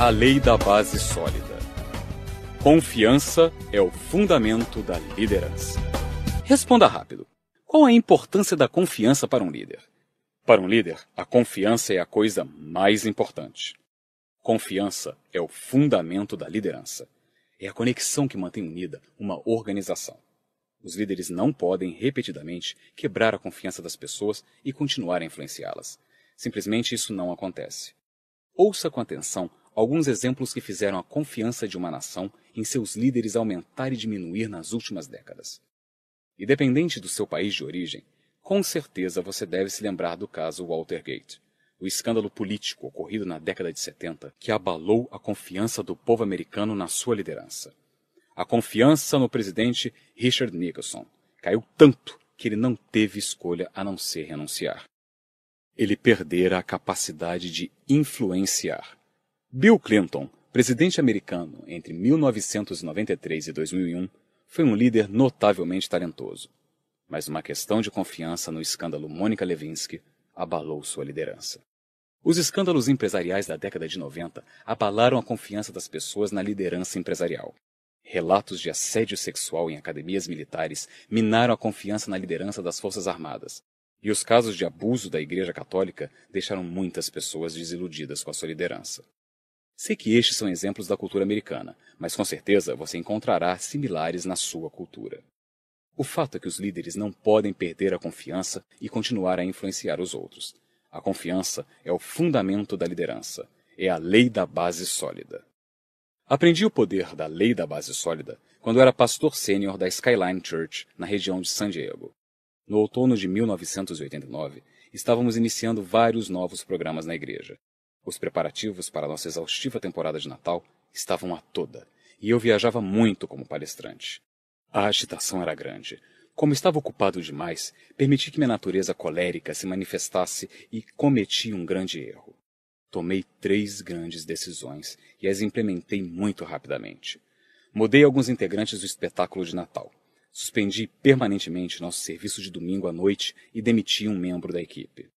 A lei da base sólida. Confiança é o fundamento da liderança. Responda rápido. Qual é a importância da confiança para um líder? Para um líder, a confiança é a coisa mais importante. Confiança é o fundamento da liderança. É a conexão que mantém unida uma organização. Os líderes não podem, repetidamente, quebrar a confiança das pessoas e continuar a influenciá-las. Simplesmente isso não acontece. Ouça com atenção alguns exemplos que fizeram a confiança de uma nação em seus líderes aumentar e diminuir nas últimas décadas. Independente do seu país de origem, com certeza você deve se lembrar do caso Watergate, o escândalo político ocorrido na década de 70 que abalou a confiança do povo americano na sua liderança. A confiança no presidente Richard Nixon caiu tanto que ele não teve escolha a não ser renunciar. Ele perdera a capacidade de influenciar Bill Clinton, presidente americano entre 1993 e 2001, foi um líder notavelmente talentoso, mas uma questão de confiança no escândalo Mônica Lewinsky abalou sua liderança. Os escândalos empresariais da década de 90 abalaram a confiança das pessoas na liderança empresarial. Relatos de assédio sexual em academias militares minaram a confiança na liderança das Forças Armadas, e os casos de abuso da Igreja Católica deixaram muitas pessoas desiludidas com a sua liderança. Sei que estes são exemplos da cultura americana, mas com certeza você encontrará similares na sua cultura. O fato é que os líderes não podem perder a confiança e continuar a influenciar os outros. A confiança é o fundamento da liderança, é a lei da base sólida. Aprendi o poder da lei da base sólida quando era pastor sênior da Skyline Church, na região de San Diego. No outono de 1989, estávamos iniciando vários novos programas na igreja, os preparativos para a nossa exaustiva temporada de Natal estavam a toda, e eu viajava muito como palestrante. A agitação era grande. Como estava ocupado demais, permiti que minha natureza colérica se manifestasse e cometi um grande erro. Tomei três grandes decisões e as implementei muito rapidamente. Mudei alguns integrantes do espetáculo de Natal. Suspendi permanentemente nosso serviço de domingo à noite e demiti um membro da equipe.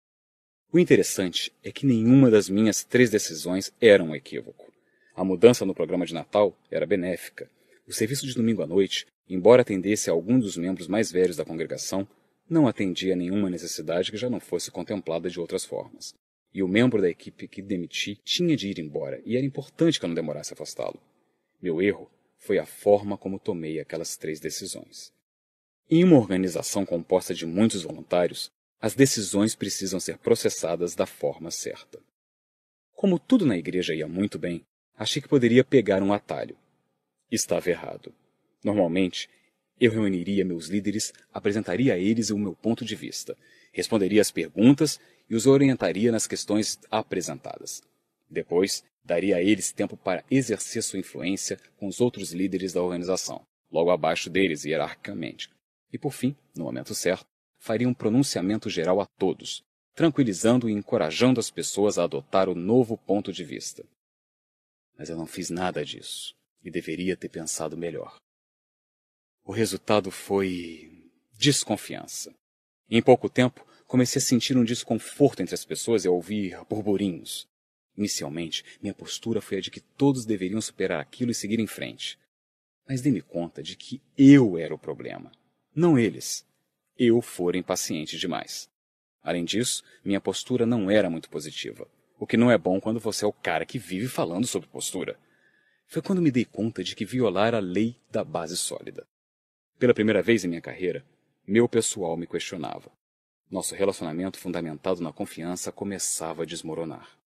O interessante é que nenhuma das minhas três decisões era um equívoco. A mudança no programa de Natal era benéfica. O serviço de domingo à noite, embora atendesse a algum dos membros mais velhos da congregação, não atendia a nenhuma necessidade que já não fosse contemplada de outras formas. E o membro da equipe que demiti tinha de ir embora, e era importante que eu não demorasse a afastá-lo. Meu erro foi a forma como tomei aquelas três decisões. Em uma organização composta de muitos voluntários, as decisões precisam ser processadas da forma certa. Como tudo na igreja ia muito bem, achei que poderia pegar um atalho. Estava errado. Normalmente, eu reuniria meus líderes, apresentaria a eles o meu ponto de vista, responderia as perguntas e os orientaria nas questões apresentadas. Depois, daria a eles tempo para exercer sua influência com os outros líderes da organização, logo abaixo deles hierarquicamente. E por fim, no momento certo, faria um pronunciamento geral a todos, tranquilizando e encorajando as pessoas a adotar o novo ponto de vista. Mas eu não fiz nada disso e deveria ter pensado melhor. O resultado foi desconfiança. Em pouco tempo, comecei a sentir um desconforto entre as pessoas e a ouvir burburinhos. Inicialmente, minha postura foi a de que todos deveriam superar aquilo e seguir em frente. Mas dei-me conta de que eu era o problema, não eles eu for impaciente demais. Além disso, minha postura não era muito positiva, o que não é bom quando você é o cara que vive falando sobre postura. Foi quando me dei conta de que violara a lei da base sólida. Pela primeira vez em minha carreira, meu pessoal me questionava. Nosso relacionamento fundamentado na confiança começava a desmoronar.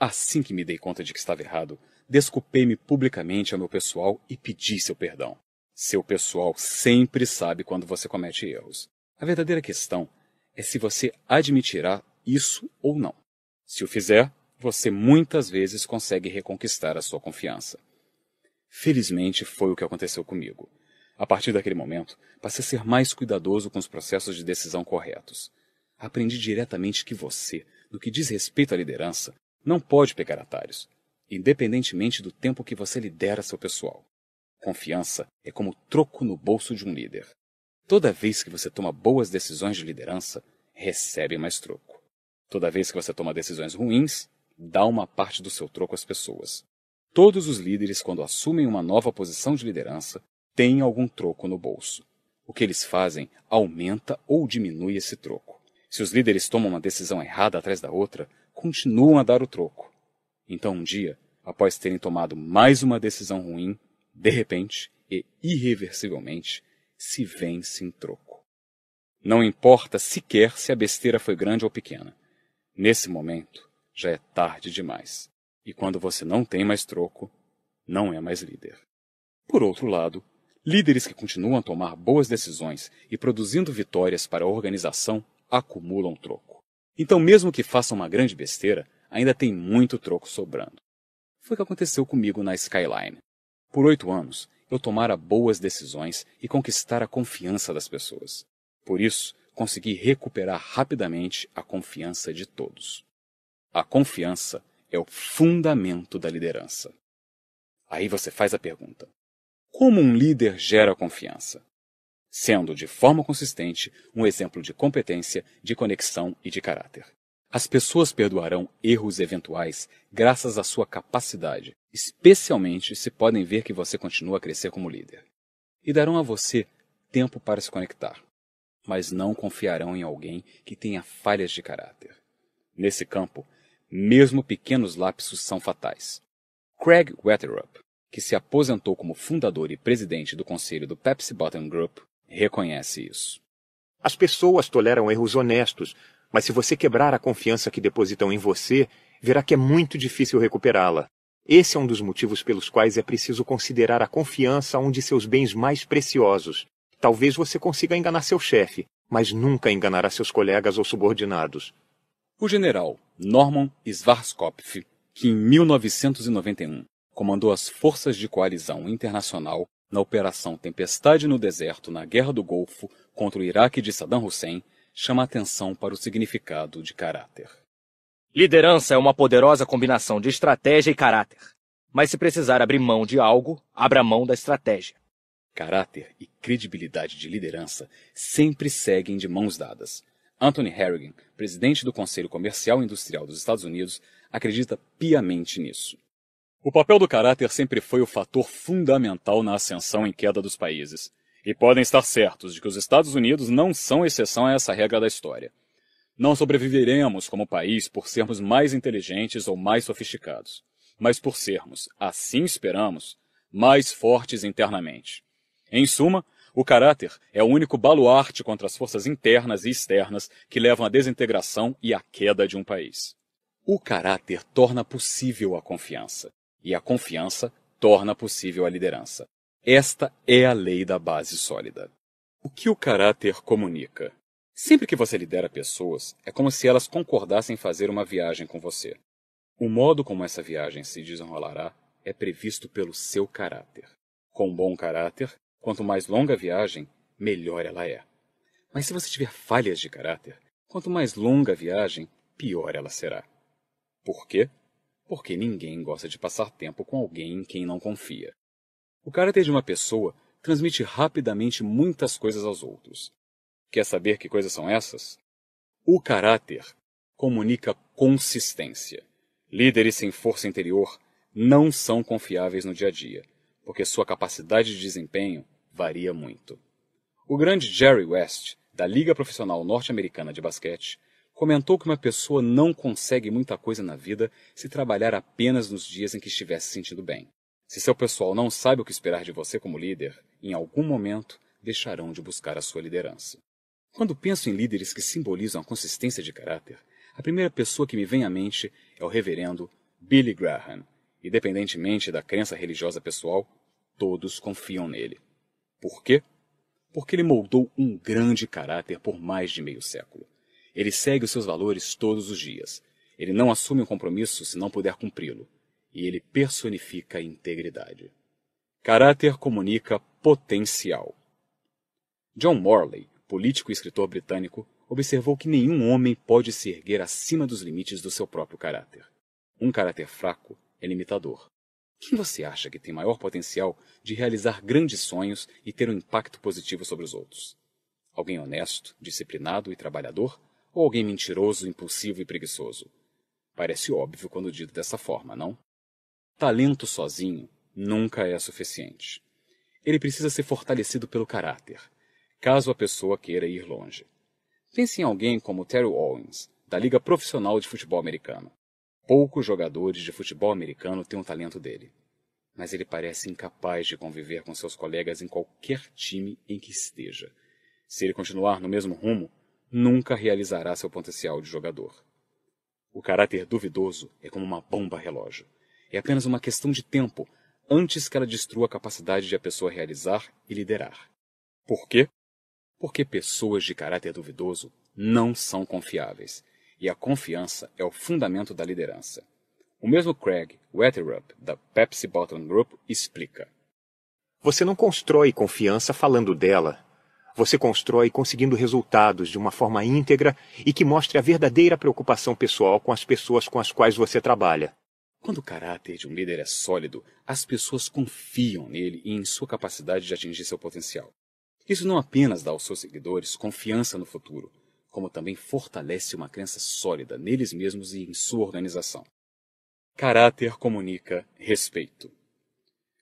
Assim que me dei conta de que estava errado, desculpei-me publicamente ao meu pessoal e pedi seu perdão. Seu pessoal sempre sabe quando você comete erros. A verdadeira questão é se você admitirá isso ou não. Se o fizer, você muitas vezes consegue reconquistar a sua confiança. Felizmente, foi o que aconteceu comigo. A partir daquele momento, passei a ser mais cuidadoso com os processos de decisão corretos. Aprendi diretamente que você, no que diz respeito à liderança, não pode pegar atalhos, independentemente do tempo que você lidera seu pessoal. Confiança é como troco no bolso de um líder. Toda vez que você toma boas decisões de liderança, recebe mais troco. Toda vez que você toma decisões ruins, dá uma parte do seu troco às pessoas. Todos os líderes, quando assumem uma nova posição de liderança, têm algum troco no bolso. O que eles fazem aumenta ou diminui esse troco. Se os líderes tomam uma decisão errada atrás da outra, continuam a dar o troco. Então, um dia, após terem tomado mais uma decisão ruim, de repente e irreversivelmente, se vence em troco. Não importa sequer se a besteira foi grande ou pequena. Nesse momento, já é tarde demais. E quando você não tem mais troco, não é mais líder. Por outro lado, líderes que continuam a tomar boas decisões e produzindo vitórias para a organização acumulam troco. Então, mesmo que façam uma grande besteira, ainda tem muito troco sobrando. Foi o que aconteceu comigo na Skyline. Por oito anos, eu tomara boas decisões e conquistara a confiança das pessoas. Por isso, consegui recuperar rapidamente a confiança de todos. A confiança é o fundamento da liderança. Aí você faz a pergunta: como um líder gera confiança? Sendo de forma consistente um exemplo de competência, de conexão e de caráter. As pessoas perdoarão erros eventuais graças à sua capacidade, especialmente se podem ver que você continua a crescer como líder. E darão a você tempo para se conectar, mas não confiarão em alguém que tenha falhas de caráter. Nesse campo, mesmo pequenos lapsos são fatais. Craig Wetherup, que se aposentou como fundador e presidente do conselho do Pepsi Bottom Group, reconhece isso. As pessoas toleram erros honestos, mas se você quebrar a confiança que depositam em você, verá que é muito difícil recuperá-la. Esse é um dos motivos pelos quais é preciso considerar a confiança um de seus bens mais preciosos. Talvez você consiga enganar seu chefe, mas nunca enganará seus colegas ou subordinados. O general Norman Schwarzkopf, que em 1991 comandou as forças de coalizão internacional na Operação Tempestade no Deserto na Guerra do Golfo contra o Iraque de Saddam Hussein, chama atenção para o significado de caráter. Liderança é uma poderosa combinação de estratégia e caráter. Mas se precisar abrir mão de algo, abra mão da estratégia. Caráter e credibilidade de liderança sempre seguem de mãos dadas. Anthony Harrigan, presidente do Conselho Comercial e Industrial dos Estados Unidos, acredita piamente nisso. O papel do caráter sempre foi o fator fundamental na ascensão e queda dos países. E podem estar certos de que os Estados Unidos não são exceção a essa regra da história. Não sobreviveremos como país por sermos mais inteligentes ou mais sofisticados, mas por sermos, assim esperamos, mais fortes internamente. Em suma, o caráter é o único baluarte contra as forças internas e externas que levam à desintegração e à queda de um país. O caráter torna possível a confiança, e a confiança torna possível a liderança. Esta é a lei da base sólida. O que o caráter comunica? Sempre que você lidera pessoas, é como se elas concordassem fazer uma viagem com você. O modo como essa viagem se desenrolará é previsto pelo seu caráter. Com bom caráter, quanto mais longa a viagem, melhor ela é. Mas se você tiver falhas de caráter, quanto mais longa a viagem, pior ela será. Por quê? Porque ninguém gosta de passar tempo com alguém em quem não confia. O caráter de uma pessoa transmite rapidamente muitas coisas aos outros. Quer saber que coisas são essas? O caráter comunica consistência. Líderes sem força interior não são confiáveis no dia a dia, porque sua capacidade de desempenho varia muito. O grande Jerry West, da Liga Profissional Norte-Americana de Basquete, comentou que uma pessoa não consegue muita coisa na vida se trabalhar apenas nos dias em que estiver se sentindo bem. Se seu pessoal não sabe o que esperar de você como líder, em algum momento deixarão de buscar a sua liderança. Quando penso em líderes que simbolizam a consistência de caráter, a primeira pessoa que me vem à mente é o reverendo Billy Graham. Independentemente da crença religiosa pessoal, todos confiam nele. Por quê? Porque ele moldou um grande caráter por mais de meio século. Ele segue os seus valores todos os dias. Ele não assume um compromisso se não puder cumpri-lo e ele personifica a integridade. Caráter comunica potencial. John Morley, político e escritor britânico, observou que nenhum homem pode se erguer acima dos limites do seu próprio caráter. Um caráter fraco é limitador. Quem você acha que tem maior potencial de realizar grandes sonhos e ter um impacto positivo sobre os outros? Alguém honesto, disciplinado e trabalhador? Ou alguém mentiroso, impulsivo e preguiçoso? Parece óbvio quando dito dessa forma, não? Talento sozinho nunca é suficiente. Ele precisa ser fortalecido pelo caráter, caso a pessoa queira ir longe. Pense em alguém como Terry Owens, da Liga Profissional de Futebol Americano. Poucos jogadores de futebol americano têm o talento dele, mas ele parece incapaz de conviver com seus colegas em qualquer time em que esteja. Se ele continuar no mesmo rumo, nunca realizará seu potencial de jogador. O caráter duvidoso é como uma bomba relógio é apenas uma questão de tempo antes que ela destrua a capacidade de a pessoa realizar e liderar. Por quê? Porque pessoas de caráter duvidoso não são confiáveis, e a confiança é o fundamento da liderança. O mesmo Craig Wetherup, da Pepsi Bottom Group, explica. Você não constrói confiança falando dela. Você constrói conseguindo resultados de uma forma íntegra e que mostre a verdadeira preocupação pessoal com as pessoas com as quais você trabalha. Quando o caráter de um líder é sólido, as pessoas confiam nele e em sua capacidade de atingir seu potencial. Isso não apenas dá aos seus seguidores confiança no futuro, como também fortalece uma crença sólida neles mesmos e em sua organização. Caráter comunica respeito.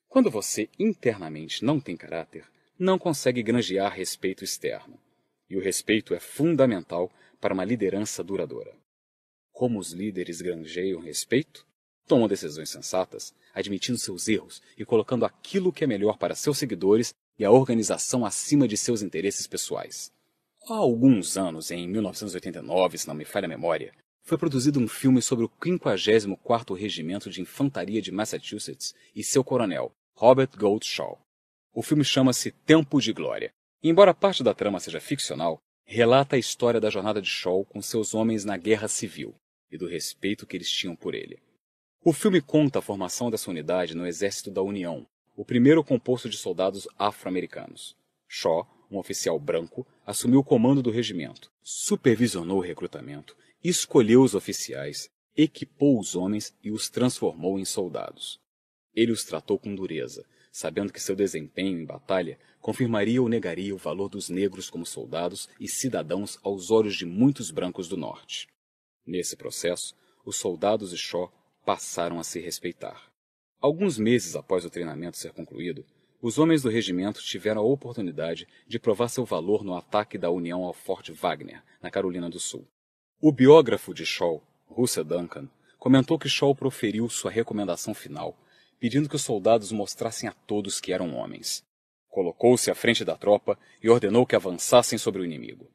Quando você internamente não tem caráter, não consegue granjear respeito externo. E o respeito é fundamental para uma liderança duradoura. Como os líderes granjeiam respeito? Tomam decisões sensatas, admitindo seus erros e colocando aquilo que é melhor para seus seguidores e a organização acima de seus interesses pessoais. Há alguns anos, em 1989, se não me falha a memória, foi produzido um filme sobre o 54º Regimento de Infantaria de Massachusetts e seu coronel, Robert Goldshaw. O filme chama-se Tempo de Glória. E embora parte da trama seja ficcional, relata a história da jornada de Shaw com seus homens na Guerra Civil e do respeito que eles tinham por ele. O filme conta a formação dessa unidade no Exército da União, o primeiro composto de soldados afro-americanos. Shaw, um oficial branco, assumiu o comando do regimento, supervisionou o recrutamento, escolheu os oficiais, equipou os homens e os transformou em soldados. Ele os tratou com dureza, sabendo que seu desempenho em batalha confirmaria ou negaria o valor dos negros como soldados e cidadãos aos olhos de muitos brancos do Norte. Nesse processo, os soldados e Shaw passaram a se respeitar. Alguns meses após o treinamento ser concluído, os homens do regimento tiveram a oportunidade de provar seu valor no ataque da União ao Fort Wagner, na Carolina do Sul. O biógrafo de Shaw, Russell Duncan, comentou que Shaw proferiu sua recomendação final, pedindo que os soldados mostrassem a todos que eram homens. Colocou-se à frente da tropa e ordenou que avançassem sobre o inimigo.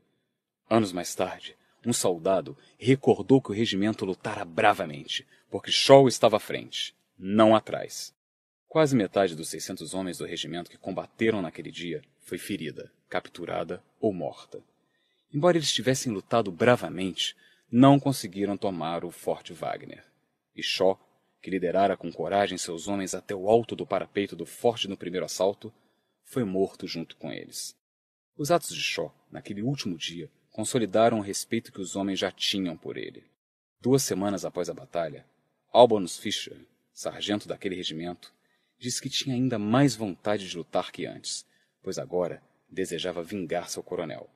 Anos mais tarde, um soldado recordou que o regimento lutara bravamente, porque Shaw estava à frente, não atrás. Quase metade dos 600 homens do regimento que combateram naquele dia foi ferida, capturada ou morta. Embora eles tivessem lutado bravamente, não conseguiram tomar o Forte Wagner. E Shaw, que liderara com coragem seus homens até o alto do parapeito do forte no primeiro assalto, foi morto junto com eles. Os atos de Shaw, naquele último dia, consolidaram o respeito que os homens já tinham por ele. Duas semanas após a batalha, Albanus Fischer, sargento daquele regimento, disse que tinha ainda mais vontade de lutar que antes, pois agora desejava vingar seu coronel.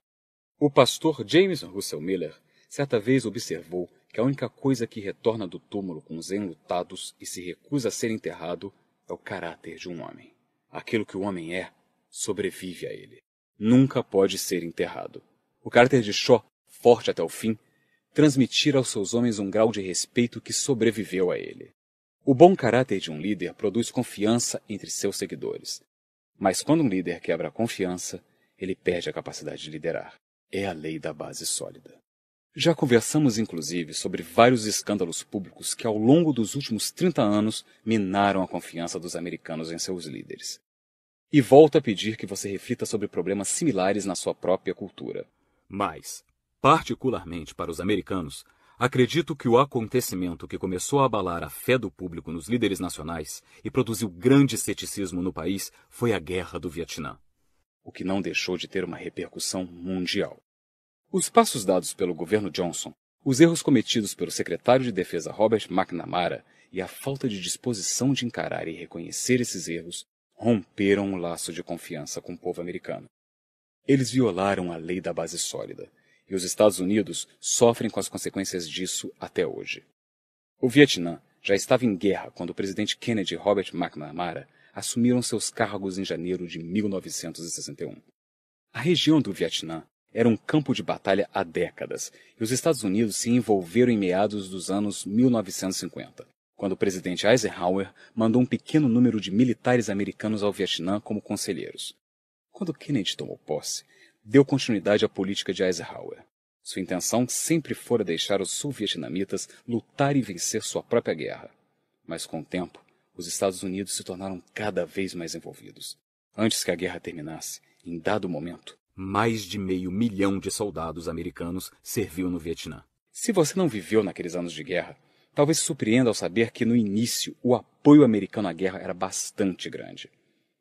O pastor James Russell Miller certa vez observou que a única coisa que retorna do túmulo com os enlutados e se recusa a ser enterrado é o caráter de um homem. Aquilo que o homem é sobrevive a ele. Nunca pode ser enterrado. O caráter de Shaw, forte até o fim, transmitira aos seus homens um grau de respeito que sobreviveu a ele. O bom caráter de um líder produz confiança entre seus seguidores. Mas quando um líder quebra a confiança, ele perde a capacidade de liderar. É a lei da base sólida. Já conversamos, inclusive, sobre vários escândalos públicos que, ao longo dos últimos 30 anos, minaram a confiança dos americanos em seus líderes. E volto a pedir que você reflita sobre problemas similares na sua própria cultura. Mas, particularmente para os americanos, acredito que o acontecimento que começou a abalar a fé do público nos líderes nacionais e produziu grande ceticismo no país foi a Guerra do Vietnã, o que não deixou de ter uma repercussão mundial. Os passos dados pelo governo Johnson, os erros cometidos pelo secretário de Defesa Robert McNamara e a falta de disposição de encarar e reconhecer esses erros romperam um laço de confiança com o povo americano. Eles violaram a lei da base sólida, e os Estados Unidos sofrem com as consequências disso até hoje. O Vietnã já estava em guerra quando o presidente Kennedy e Robert McNamara assumiram seus cargos em janeiro de 1961. A região do Vietnã era um campo de batalha há décadas, e os Estados Unidos se envolveram em meados dos anos 1950, quando o presidente Eisenhower mandou um pequeno número de militares americanos ao Vietnã como conselheiros. Quando Kennedy tomou posse, deu continuidade à política de Eisenhower. Sua intenção sempre fora deixar os sul-vietnamitas lutar e vencer sua própria guerra. Mas com o tempo, os Estados Unidos se tornaram cada vez mais envolvidos. Antes que a guerra terminasse, em dado momento, mais de meio milhão de soldados americanos serviu no Vietnã. Se você não viveu naqueles anos de guerra, talvez se surpreenda ao saber que no início o apoio americano à guerra era bastante grande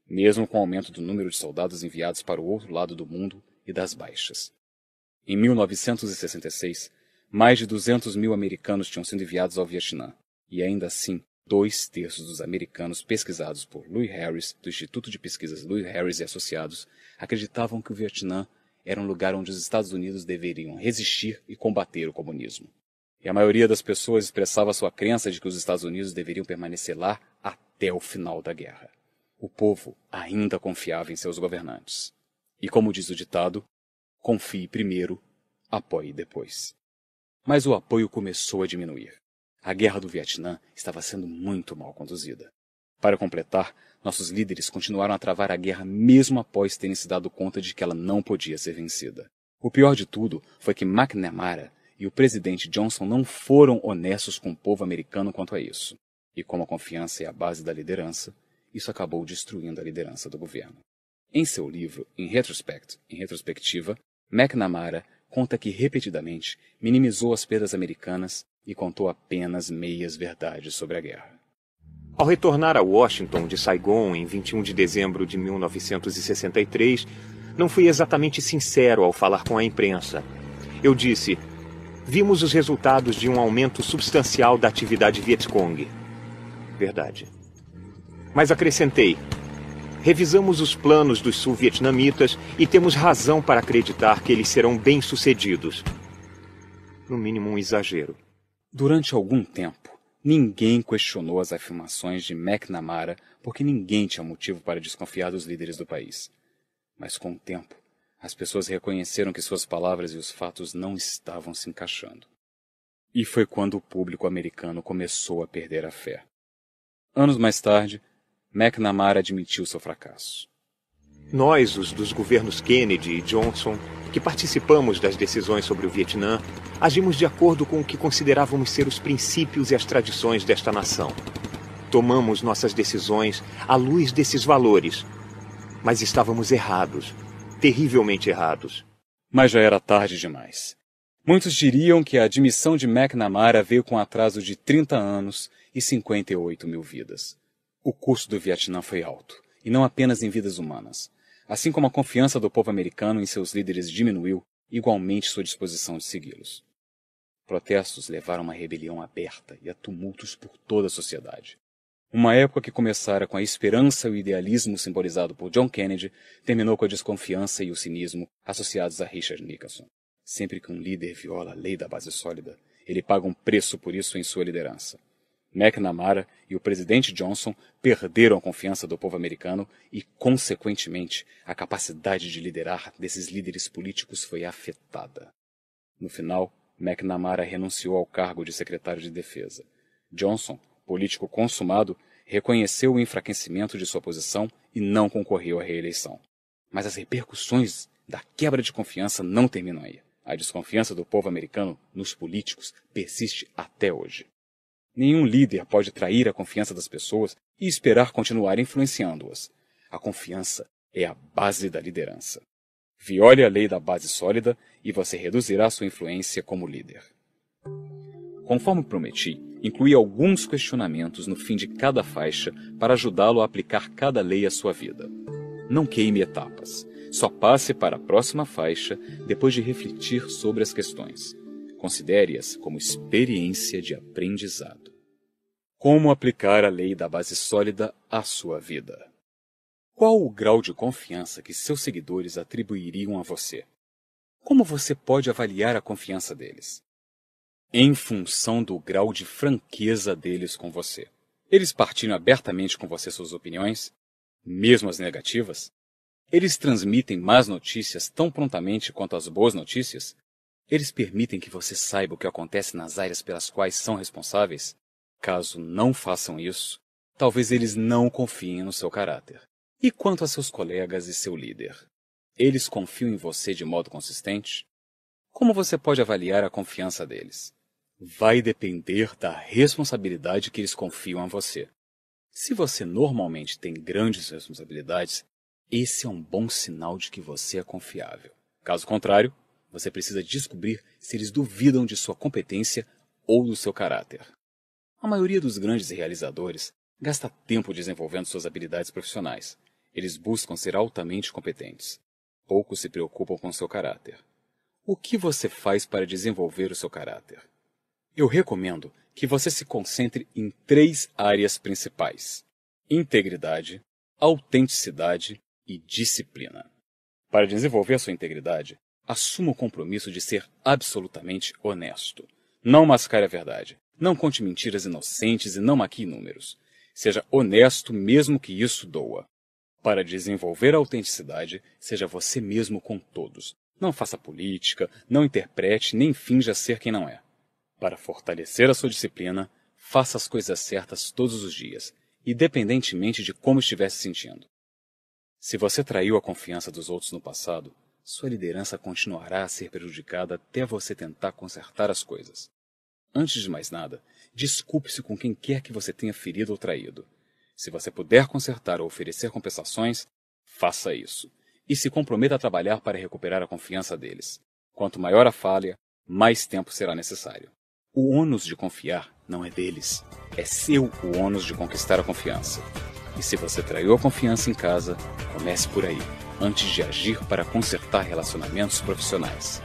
mesmo com o aumento do número de soldados enviados para o outro lado do mundo e das baixas. Em 1966, mais de 200 mil americanos tinham sido enviados ao Vietnã, e ainda assim, dois terços dos americanos pesquisados por Louis Harris, do Instituto de Pesquisas Louis Harris e Associados, acreditavam que o Vietnã era um lugar onde os Estados Unidos deveriam resistir e combater o comunismo. E a maioria das pessoas expressava sua crença de que os Estados Unidos deveriam permanecer lá até o final da guerra o povo ainda confiava em seus governantes. E como diz o ditado, confie primeiro, apoie depois. Mas o apoio começou a diminuir. A guerra do Vietnã estava sendo muito mal conduzida. Para completar, nossos líderes continuaram a travar a guerra mesmo após terem se dado conta de que ela não podia ser vencida. O pior de tudo foi que McNamara e o presidente Johnson não foram honestos com o povo americano quanto a isso. E como a confiança é a base da liderança, isso acabou destruindo a liderança do governo. Em seu livro em Retrospect, em retrospectiva, McNamara conta que repetidamente minimizou as perdas americanas e contou apenas meias verdades sobre a guerra. Ao retornar a Washington de Saigon em 21 de dezembro de 1963, não fui exatamente sincero ao falar com a imprensa. Eu disse: "Vimos os resultados de um aumento substancial da atividade Vietcong". Verdade. Mas acrescentei: revisamos os planos dos sul-vietnamitas e temos razão para acreditar que eles serão bem-sucedidos. No mínimo, um exagero. Durante algum tempo, ninguém questionou as afirmações de McNamara porque ninguém tinha motivo para desconfiar dos líderes do país. Mas com o tempo, as pessoas reconheceram que suas palavras e os fatos não estavam se encaixando. E foi quando o público americano começou a perder a fé. Anos mais tarde, McNamara admitiu seu fracasso. Nós, os dos governos Kennedy e Johnson, que participamos das decisões sobre o Vietnã, agimos de acordo com o que considerávamos ser os princípios e as tradições desta nação. Tomamos nossas decisões à luz desses valores, mas estávamos errados, terrivelmente errados. Mas já era tarde demais. Muitos diriam que a admissão de McNamara veio com atraso de 30 anos e 58 mil vidas. O custo do Vietnã foi alto, e não apenas em vidas humanas. Assim como a confiança do povo americano em seus líderes diminuiu, igualmente sua disposição de segui-los. Protestos levaram a uma rebelião aberta e a tumultos por toda a sociedade. Uma época que começara com a esperança e o idealismo simbolizado por John Kennedy, terminou com a desconfiança e o cinismo associados a Richard Nixon. Sempre que um líder viola a lei da base sólida, ele paga um preço por isso em sua liderança. McNamara e o presidente Johnson perderam a confiança do povo americano e, consequentemente, a capacidade de liderar desses líderes políticos foi afetada. No final, McNamara renunciou ao cargo de secretário de Defesa. Johnson, político consumado, reconheceu o enfraquecimento de sua posição e não concorreu à reeleição. Mas as repercussões da quebra de confiança não terminam aí. A desconfiança do povo americano nos políticos persiste até hoje. Nenhum líder pode trair a confiança das pessoas e esperar continuar influenciando-as. A confiança é a base da liderança. Viole a lei da base sólida e você reduzirá sua influência como líder. Conforme prometi, incluí alguns questionamentos no fim de cada faixa para ajudá-lo a aplicar cada lei à sua vida. Não queime etapas. Só passe para a próxima faixa depois de refletir sobre as questões. Considere-as como experiência de aprendizado. Como aplicar a lei da base sólida à sua vida? Qual o grau de confiança que seus seguidores atribuiriam a você? Como você pode avaliar a confiança deles? Em função do grau de franqueza deles com você. Eles partilham abertamente com você suas opiniões, mesmo as negativas? Eles transmitem más notícias tão prontamente quanto as boas notícias? Eles permitem que você saiba o que acontece nas áreas pelas quais são responsáveis? Caso não façam isso, talvez eles não confiem no seu caráter. E quanto a seus colegas e seu líder? Eles confiam em você de modo consistente? Como você pode avaliar a confiança deles? Vai depender da responsabilidade que eles confiam a você. Se você normalmente tem grandes responsabilidades, esse é um bom sinal de que você é confiável. Caso contrário, você precisa descobrir se eles duvidam de sua competência ou do seu caráter. A maioria dos grandes realizadores gasta tempo desenvolvendo suas habilidades profissionais. Eles buscam ser altamente competentes. Poucos se preocupam com seu caráter. O que você faz para desenvolver o seu caráter? Eu recomendo que você se concentre em três áreas principais: integridade, autenticidade e disciplina. Para desenvolver sua integridade, assuma o compromisso de ser absolutamente honesto. Não mascare a verdade. Não conte mentiras inocentes e não maquie números. Seja honesto, mesmo que isso doa. Para desenvolver a autenticidade, seja você mesmo com todos. Não faça política, não interprete, nem finja ser quem não é. Para fortalecer a sua disciplina, faça as coisas certas todos os dias, independentemente de como estiver se sentindo. Se você traiu a confiança dos outros no passado, sua liderança continuará a ser prejudicada até você tentar consertar as coisas. Antes de mais nada, desculpe-se com quem quer que você tenha ferido ou traído. Se você puder consertar ou oferecer compensações, faça isso. E se comprometa a trabalhar para recuperar a confiança deles. Quanto maior a falha, mais tempo será necessário. O ônus de confiar não é deles. É seu o ônus de conquistar a confiança. E se você traiu a confiança em casa, comece por aí, antes de agir para consertar relacionamentos profissionais.